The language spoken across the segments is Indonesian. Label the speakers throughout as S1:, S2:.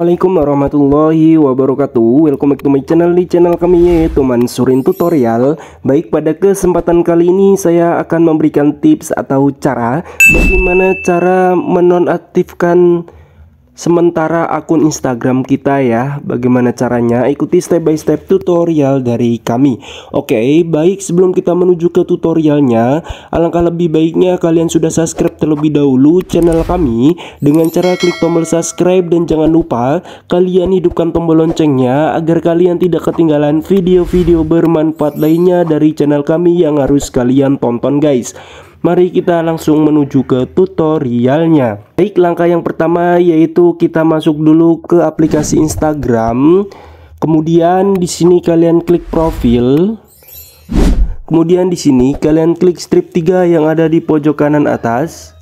S1: Assalamualaikum warahmatullahi wabarakatuh Welcome back to my channel di channel kami yaitu Mansurin Tutorial Baik pada kesempatan kali ini saya akan memberikan tips atau cara Bagaimana cara menonaktifkan sementara akun Instagram kita ya. Bagaimana caranya? Ikuti step by step tutorial dari kami. Oke, okay, baik sebelum kita menuju ke tutorialnya, alangkah lebih baiknya kalian sudah subscribe terlebih dahulu channel kami dengan cara klik tombol subscribe dan jangan lupa kalian hidupkan tombol loncengnya agar kalian tidak ketinggalan video-video bermanfaat lainnya dari channel kami yang harus kalian tonton guys. Mari kita langsung menuju ke tutorialnya Baik langkah yang pertama yaitu kita masuk dulu ke aplikasi Instagram Kemudian di sini kalian klik profil Kemudian di sini kalian klik strip 3 yang ada di pojok kanan atas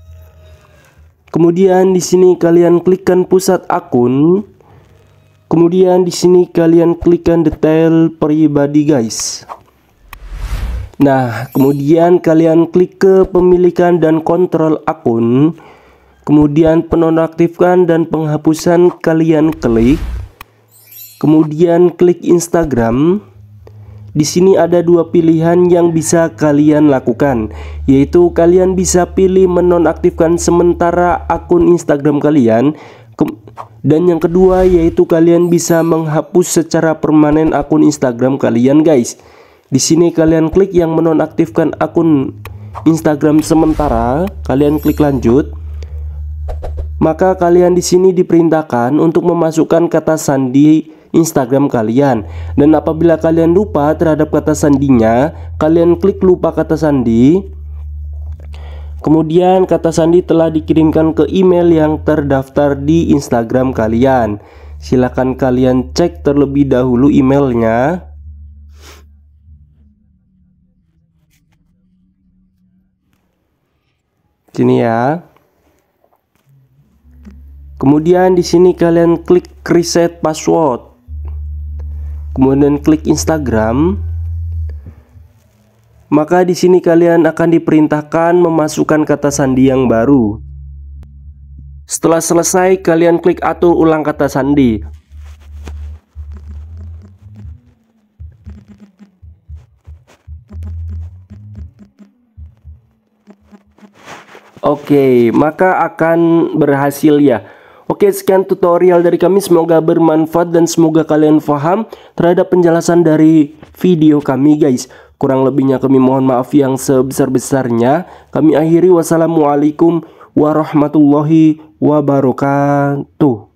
S1: Kemudian di sini kalian klikkan pusat akun Kemudian di sini kalian klikkan detail pribadi guys Nah, kemudian kalian klik ke pemilikan dan kontrol akun. Kemudian penonaktifkan dan penghapusan kalian klik. Kemudian klik Instagram. Di sini ada dua pilihan yang bisa kalian lakukan, yaitu kalian bisa pilih menonaktifkan sementara akun Instagram kalian dan yang kedua yaitu kalian bisa menghapus secara permanen akun Instagram kalian guys di sini kalian klik yang menonaktifkan akun Instagram sementara, kalian klik lanjut. Maka kalian di sini diperintahkan untuk memasukkan kata sandi Instagram kalian. Dan apabila kalian lupa terhadap kata sandinya, kalian klik lupa kata sandi. Kemudian kata sandi telah dikirimkan ke email yang terdaftar di Instagram kalian. Silakan kalian cek terlebih dahulu emailnya. Sini ya. Kemudian di sini kalian klik reset password. Kemudian klik Instagram. Maka di sini kalian akan diperintahkan memasukkan kata sandi yang baru. Setelah selesai, kalian klik atur ulang kata sandi. Oke, maka akan berhasil ya. Oke, sekian tutorial dari kami. Semoga bermanfaat dan semoga kalian paham terhadap penjelasan dari video kami, guys. Kurang lebihnya kami mohon maaf yang sebesar-besarnya. Kami akhiri wassalamualaikum warahmatullahi wabarakatuh.